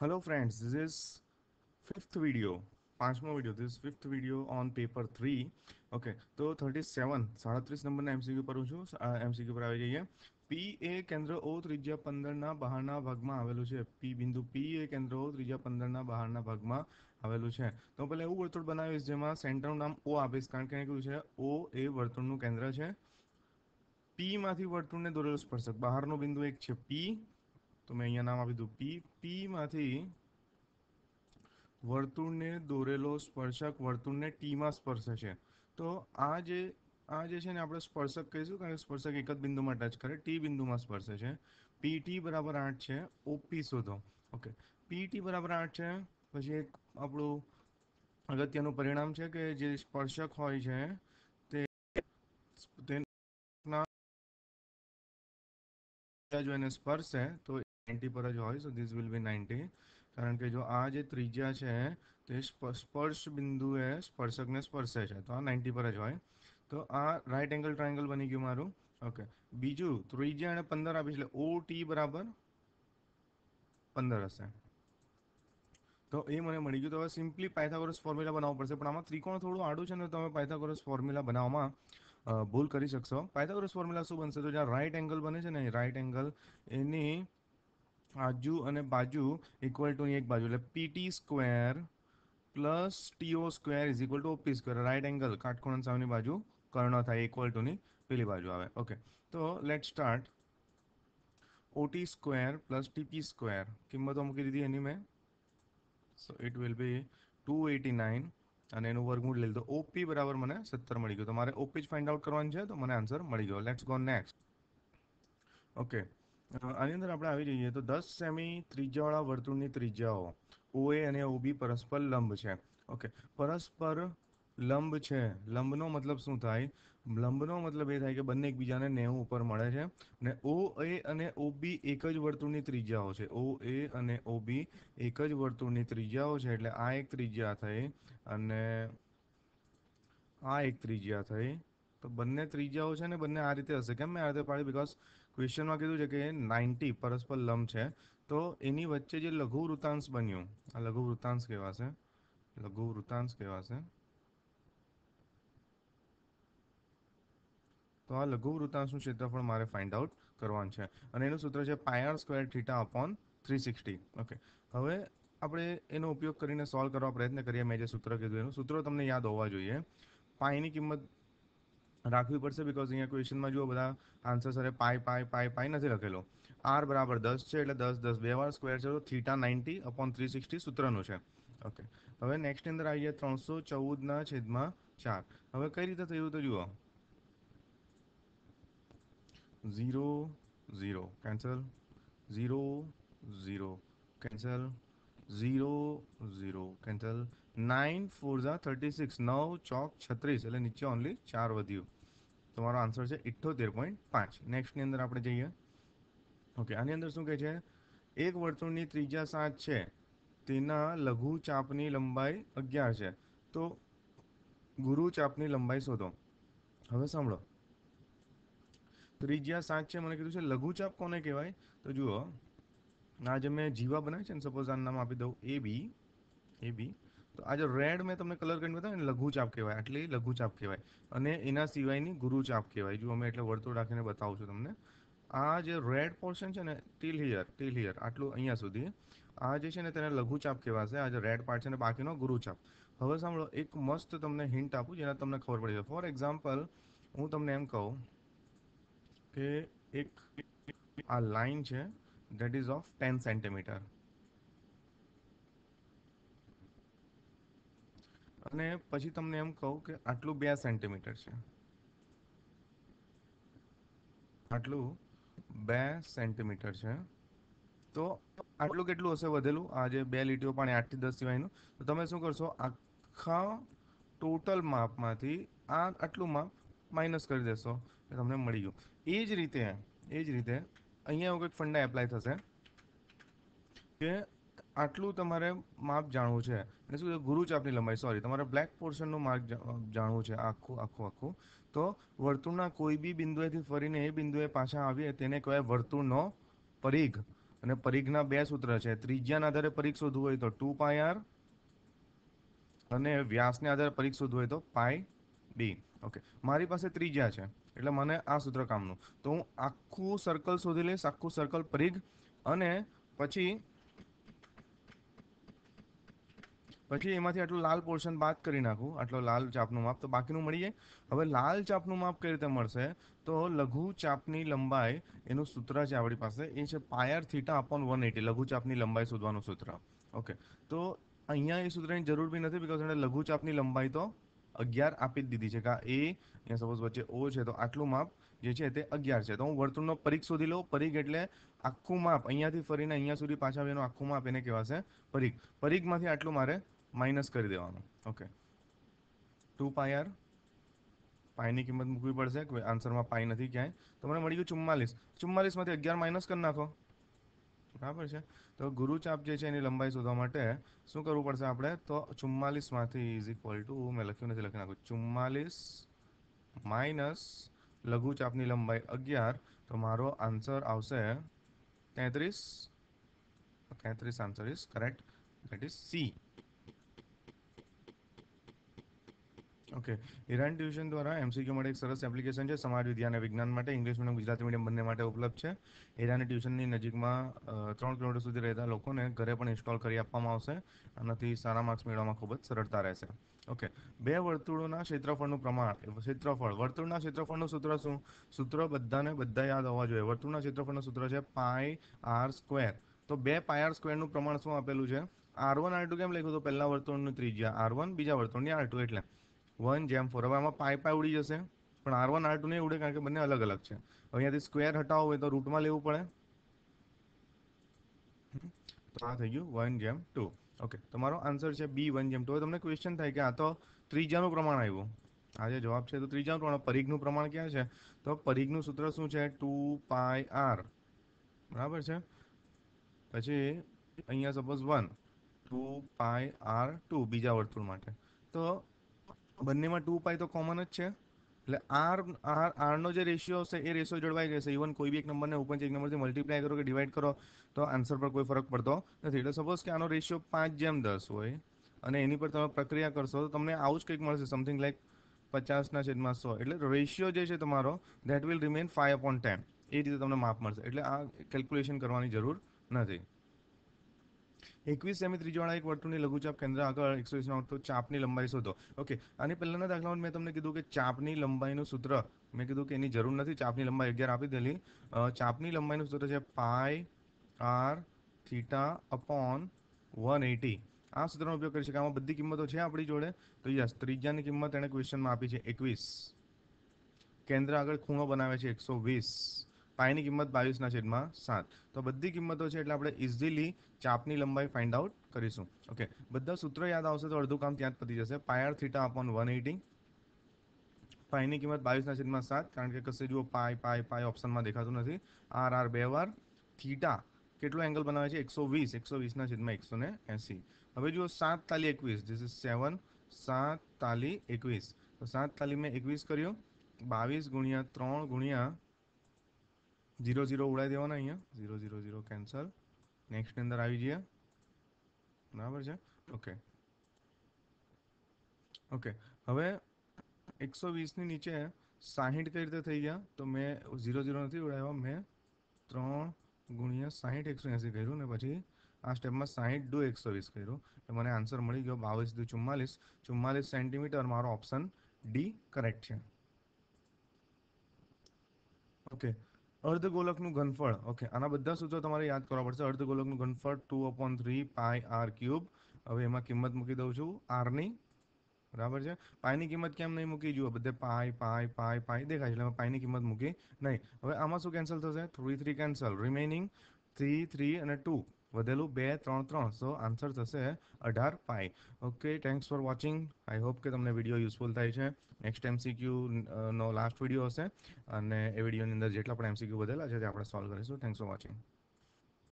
Hello friends, this is fifth video. પાંચમો video this fifth video on paper three okay તો thirty seven સાડત્રીસ નંબરના MCQ પર હું છું એમસીક્યુ પર આવી જઈએ પી એ કેન્દ્ર ઓ ત્રિજ્યા પંદરના બહારના ભાગમાં આવેલું છે પી બિંદુ પી એ કેન્દ્ર ઓ ત્રિજ્યા પંદરના બહારના ભાગમાં આવેલું છે તો પહેલાં એવું વર્તુળ બનાવીશ જેમાં સેન્ટરનું નામ ઓ આપીશ કારણ કે કીધું છે ઓ એ વર્તુળનું કેન્દ્ર છે પી માંથી વર્તુળને દોરેલું સ્પર્શક બહારનું બિંદુ એક છે પી તો મેં અહીંયા નામ આપી દઉં પી માંથી વર્તુળને દોરેલો સ્પર્શક વર્તુળને ટીમાં સ્પર્શે છે તો આ જે આ જે છે ને આપણે સ્પર્શક કહીશું કારણ કે સ્પર્શક એક જ બિંદુમાં ટચ કરે ટી બિંદુમાં સ્પર્શે છે પી ટી બરાબર આઠ છે ઓપી શોધો ઓકે પી ટી બરાબર આઠ છે પછી એક આપણું અગત્યનું પરિણામ છે કે જે સ્પર્શક હોય છે જો એને સ્પર્શે તો નાઇન્ટી પર જ હોય so this will be ninety કારણ કે જો આ જે ત્રિજ્યા છે તે સ્પર્શ બિંદુએ સ્પર્શકને સ્પર્શે છે તો આ નાઇન્ટી પર જ હોય તો આ રાઇટ એંગલ ટ્રાયેંગલ બની ગયું મારું ઓકે બીજું ત્રિજ્યા એને પંદર આપી છે ઓ ટી બરાબર પંદર હશે તો એ મને મળી ગયું તો હવે સિમ્પલી પાયથાગોરસ ફોર્મ્યુલા બનાવવું પડશે પણ આમાં ત્રિકોણ થોડું આડું છે ને તમે પાયથાગોરસ ફોર્મ્યુલા બનાવવામાં ભૂલ કરી શકશો પાયથાગોરસ ફોર્મ્યુલા શું બનશે તો જ્યાં રાઇટ એંગલ બને છે ને રાઇટ એંગલ એની આજુ અને બાજુ ઇક્વલ ટુ એક બાજુ એટલે PT square plus TO square is equal to OP square right angle કાટકોણ સામેની બાજુ કર્ણ થાય ઇક્વલ ટુ ની પેલી બાજુ આવે ઓકે તો let start OT square plus TP square કિંમતો મૂકી દીધી એની મેં so it will be two eighty nine અને એનું વર્ગમૂળ લઈ લીધું ઓપી બરાબર મને સત્તર મળી ગયું તમારે ઓપી જ ફાઇન્ડ આઉટ કરવાનું છે તો મને આન્સર મળી ગયો લેટ્સ ગો નેક્સ્ટ ઓકે આની અંદર આપણે આવી જઈએ તો દસ સેમી ત્રિજ્યાવાળા વર્તુળની ત્રિજ્યાઓ ઓએ અને ઓબી પરસ્પર લંબ છે ઓકે પરસ્પર લંબ છે લંબનો મતલબ શું થાય લંબનો મતલબ એ થાય કે બંને એકબીજાને નેવું ઉપર મળે છે અને ઓ એ અને ઓ બી એક જ વર્તુળની ત્રિજ્યાઓ છે ઓ એ અને ઓ બી એક જ વર્તુળની ત્રિજ્યાઓ છે એટલે આ એક ત્રિજ્યા થઈ અને આ એક ત્રિજ્યા થઈ તો બંને ત્રિજ્યાઓ છે ને બંને આ રીતે હશે કેમ મેં આ રીતે પાડી બિકોઝ ક્વેશ્ચનમાં કીધું છે કે નાઇન્ટી પરસ્પર લંબ છે તો એની વચ્ચે જે લઘુ વૃતાંશ બન્યું આ લઘુ વૃતાંશ કહેવાશે લઘુ વૃતાંશ કહેવાશે તો આ લઘુ વૃત્તાંશનું ક્ષેત્રફળ મારે ફાઇન્ડ આઉટ કરવાનું છે અને એનું સૂત્ર છે pi r square theta upon three sixty okay હવે આપણે એનો ઉપયોગ કરીને સોલ્વ કરવા પ્રયત્ન કરીએ મેં જે સૂત્ર કીધું એનું સૂત્ર તમને યાદ હોવા જોઈએ પાયની કિંમત રાખવી પડશે બિકોઝ અહીંયા ક્વેશ્ચનમાં જુઓ બધા આન્સર સરે પાય પાય પાય પાય નથી લખેલો આર બરાબર દસ છે એટલે દસ દસ બે વાર સ્ક્વેર છે તો theta ninety upon three sixty સૂત્રનું છે ઓકે હવે નેક્સ્ટ અંદર આવીએ ત્રણસો ચૌદના છેદમાં ચાર હવે કઈ રીતે થયું તો જુઓ zero zero cancel zero zero cancel zero zero cancel nine 4 ઝા સિક્સ નવ ચોક છત્રીસ એટલે નીચે ઓનલી ચાર વધ્યું તમારો આન્સર છે ઇઠ્ઠોતેર પોઈન્ટ પાંચ નેક્સ્ટની અંદર આપણે જઈએ ઓકે આની અંદર શું કહે છે એક વર્તુળની ત્રીજા સાત છે તેના લઘુ ચાપની લંબાઈ અગિયાર છે તો ગુરુ ચાપની લંબાઈ શોધો હવે સાંભળો ત્રિજ્યા સાત છે મને કીધું છે લઘુચાપ કોને કહેવાય તો જુઓ આ જે મેં જીવા બનાવ્યું છે ને સપોઝ આનું નામ આપી દઉં એ બી એ બી તો આ જે રેડ મેં તમને કલર કરીને બતાવ્યો એને લઘુચાપ કહેવાય એટલે લઘુચાપ કહેવાય અને એના સિવાયની ગુરુચાપ કહેવાય જુઓ અમે એટલે વર્તુળ રાખીને બતાવું છું તમને આ જે રેડ પોર્શન છે ને ટીલ હિયર ટીલ હિયર આટલું અહીંયા સુધી આ જે છે ને તેને લઘુચાપ કહેવાશે આ જે રેડ પાર્ટ છે ને બાકીનો ગુરુચાપ હવે સાંભળો એક મસ્ત તમને હિન્ટ આપું જેના તમને ખબર પડી જાય ફોર એક્ઝામ્પલ હું તમને એમ કહું કે એક આ લાઇન છે that is of ten centimetre અને પછી તમને એમ કહું કે આટલું બે સેન્ટીમીટર છે આટલું બે સેન્ટીમીટર છે તો આટલું કેટલું હશે વધેલું આ જે બે લીટીઓ પાણી આઠથી દસ સિવાયનું તો તમે શું કરશો આખા ટોટલ માપમાંથી આ આટલું માપ માઇનસ કરી દેશો તમને મળી ગયું એ જ રીતે એ જ રીતે અહીંયા એવું કંઈક ફંડા એપ્લાય થશે કે આટલું તમારે માપ જાણવું છે અને શું ગુરુચાપની લંબાઈ સોરી તમારે બ્લેક પોર્શનનું માર્ક જાણવું છે આખું આખું આખું તો વર્તુળના કોઈ બી બિંદુએથી ફરીને એ બિંદુએ પાછા આવીએ તેને કહેવાય વર્તુળનો પરિઘ અને પરિઘના બે સૂત્ર છે ત્રિજ્યાના આધારે પરિઘ શોધવું હોય તો ટુ પાય આર અને વ્યાસને આધારે પરિઘ શોધવું હોય તો પાય બી ઓકે મારી પાસે ત્રિજ્યા છે એટલે મને આ સૂત્ર કામનું તો હું આખું સર્કલ શોધી લઈશ આખું સર્કલ પરિઘ અને પછી પછી એમાંથી આટલું લાલ પોર્શન બાદ કરી નાખું આટલો લાલ ચાપનું માપ તો બાકીનું મળી જાય હવે લાલ ચાપનું માપ કઈ રીતે મળશે તો લઘુ ચાપની લંબાઈ એનું સૂત્ર છે આપણી પાસે એ છે pi r theta upon one eighty લઘુ ચાપની લંબાઈ શોધવાનું સૂત્ર ઓકે તો અહીંયા એ સૂત્રની જરૂર બી નથી બીકોઝ એને લઘુ ચાપની લંબાઈ તો અગિયાર આપી દીધી છે કે એ સપોઝ વચ્ચે ઓ છે તો આટલું માપ જે છે તે અગિયાર છે તો હું વર્તુળનો પરીખ શોધી લઉં પરીખ એટલે આખું માપ અહીંયાથી ફરીને અહીંયા સુધી પાછા આવે આખું માપ એને કહેવાશે પરીખ પરીખમાંથી આટલું મારે માઇનસ કરી દેવાનું ઓકે ટુ પાય આર પાઈની કિંમત મૂકવી પડશે આન્સરમાં પાઈ નથી ક્યાંય તો મને મળી ગયું ચુમ્માલીસ ચુમ્માલીસમાંથી અગિયાર માઇનસ કરી નાખો બરાબર છે તો ગુરુચાપ જે છે એની લંબાઈ શોધવા માટે શું કરવું પડશે આપણે તો ચુમ્માલીસમાંથી ઇઝ ઇક્વલ ટુ મેં લખ્યું નથી લખી નાખ્યું ચુમ્માલીસ માઇનસ લઘુચાપની લંબાઈ અગિયાર તો મારો આન્સર આવશે તેત્રીસ તેત્રીસ answer is correct that is C okay Iran tuition દ્વારા એમસીક્યુ માટે એક સરસ એપ્લિકેશન છે સમાજ વિદ્યા અને વિજ્ઞાન માટે ઇંગ્લિશ મીડિયમ ગુજરાતી મીડિયમ બંને માટે ઉપલબ્ધ છે ઈરાન ટ્યુશનની નજીકમાં ત્રણ કિલોમીટર સુધી રહેતા લોકોને ઘરે પણ ઇન્સ્ટોલ કરી આપવામાં આવશે આનાથી સારા માર્ક્સ મેળવવામાં ખૂબ જ સરળતા રહેશે ઓકે બે વર્તુળોના ક્ષેત્રફળનું પ્રમાણ ક્ષેત્રફળ વર્તુળના ક્ષેત્રફળનું સૂત્ર શું સૂત્ર બધાને બધા યાદ હોવા જોઈએ વર્તુળના ક્ષેત્રફળનું સૂત્ર છે પાય આર સ્ક્વેર તો બે પાય આર સ્ક્વેરનું પ્રમાણ શું આપેલું છે આર વન આર ટુ કેમ લખ્યું તો પહેલા વર્તુળનું ત્રિજ્યા આર વન બીજા વર્તુળની આર ટુ એટલે વન જેમ ફોર હવે આમાં પાય પાય ઉડી જશે પણ આર વન આર ટુ નહીં ઉડે કારણ કે બંને અલગ અલગ છે અહીંયાથી સ્ક્વેર હટાવો હોય તો રૂટમાં લેવું પડે તો આ થઈ ગયું વન જેમ ટુ ઓકે તમારો આન્સર છે બી વન જેમ ટુ હવે તમને ક્વેશ્ચન થાય કે આ તો ત્રીજાનું પ્રમાણ આવ્યું આ જે જવાબ છે તો ત્રીજાનું પ્રમાણ પરીઘનું પ્રમાણ ક્યાં છે તો પરીઘનું સૂત્ર શું છે ટુ પાય આર બરાબર છે પછી અહીંયા suppose one two pi R two બીજા વર્તુળ માટે તો બંનેમાં ટુ પાઈ તો કોમન જ છે એટલે આર આર આરનો જે રેશિયો હશે એ રેશિયો જળવાઈ રહેશે ઇવન કોઈ બી એક નંબરને ઉપર એક નંબરથી મલ્ટીપ્લાય કરો કે ડિવાઈડ કરો તો આન્સર પર કોઈ ફરક પડતો નથી એટલે સપોઝ કે આનો રેશિયો પાંચ જેમ દસ હોય અને એની પર તમે પ્રક્રિયા કરશો તો તમને આવું જ કંઈક મળશે સમથિંગ લાઈક પચાસના છેદમાં સો એટલે રેશિયો જે છે તમારો that will remain five upon ten એ રીતે તમને માપ મળશે એટલે આ કેલ્ક્યુલેશન કરવાની જરૂર નથી એકવીસ સેમી ત્રીજવાળા એક વર્તુળની લઘુચાપ કેન્દ્ર આગળ એકસો વીસનો તો ચાપની લંબાઈ શોધો ઓકે આની પહેલાના દાખલામાં મેં તમને કીધું કે ચાપની લંબાઈનું સૂત્ર મેં કીધું કે એની જરૂર નથી ચાપની લંબાઈ અગિયાર આપી દેલી ચાપની લંબાઈનું સૂત્ર છે pi R theta upon one eighty આ સૂત્રનો ઉપયોગ કરી શકાય આમાં બધી કિંમતો છે આપણી જોડે તો યસ ત્રીજાની કિંમત એણે ક્વેશ્ચનમાં આપી છે એકવીસ કેન્દ્ર આગળ ખૂણો બનાવે છે એકસો વીસ पाई ની કિંમત 22/7 તો બધી કિંમતો છે એટલે આપણે ઈઝીલી ચાપની લંબાઈ ફાઇન્ડ આઉટ કરીશું ઓકે બધું સૂત્ર યાદ આવશે તો અડધું કામ ત્યાં જ પડી જશે π θ / 180 π ની કિંમત 22/7 કારણ કે કસે જો π π π ઓપ્શનમાં દેખાતું નથી r r બે વાર θ કેટલો એંગલ બનાવ્યો છે 120 120/180 હવે જો 7 * 31 ધીસ ઇઝ 7 7 * 31 તો 7 * 31 કર્યો 22 * 3 * जीरो जीरो उड़ाई देवा अँ zero zero zero cancel next अंदर आ जाइए बराबर है ओके ओके हम एक सौ वीस नी नीचे साइठ कई रीते थी गया तो मैं जीरो जीरो नहीं उड़ाया मैं त्र गुणिया साइठ एक सौ एसी करू ने पीछे आ स्टेप में साइठ डू एक सौ वीस करू तो मैंने आंसर मिली गया बीस डू चुम्मास चुम्मास सेंटीमीटर मारो ऑप्शन डी करेक्ट है ओके okay. અર્ધગોલકનું ઘનફળ ઓકે આના બધા સૂત્રો તમારે યાદ કરવા પડશે અર્ધગોલકનું ઘનફળ two upon three pi R cube હવે એમાં કિંમત મૂકી દઉં છું આરની બરાબર છે પાયની કિંમત કેમ નહીં મૂકી જુઓ બધે પાય પાય પાય પાય દેખાય છે એટલે પાયની કિંમત મૂકી નહીં હવે આમાં શું કેન્સલ થશે three three cancel remaining three three અને ટુ વધેલું બે ત્રણ ત્રણ સો આન્સર થશે અઢાર pi okay thanks for watching I hope કે તમને વિડીયો યુઝફુલ થાય છે નેક્સ્ટ એમસીક્યુ uh, નો લાસ્ટ વિડીયો હશે અને એ વિડીયોની અંદર જેટલા પણ એમસીક્યુ વધેલા છે તે આપણે સોલ્વ કરીશું થેન્ક્સ ફોર વોચિંગ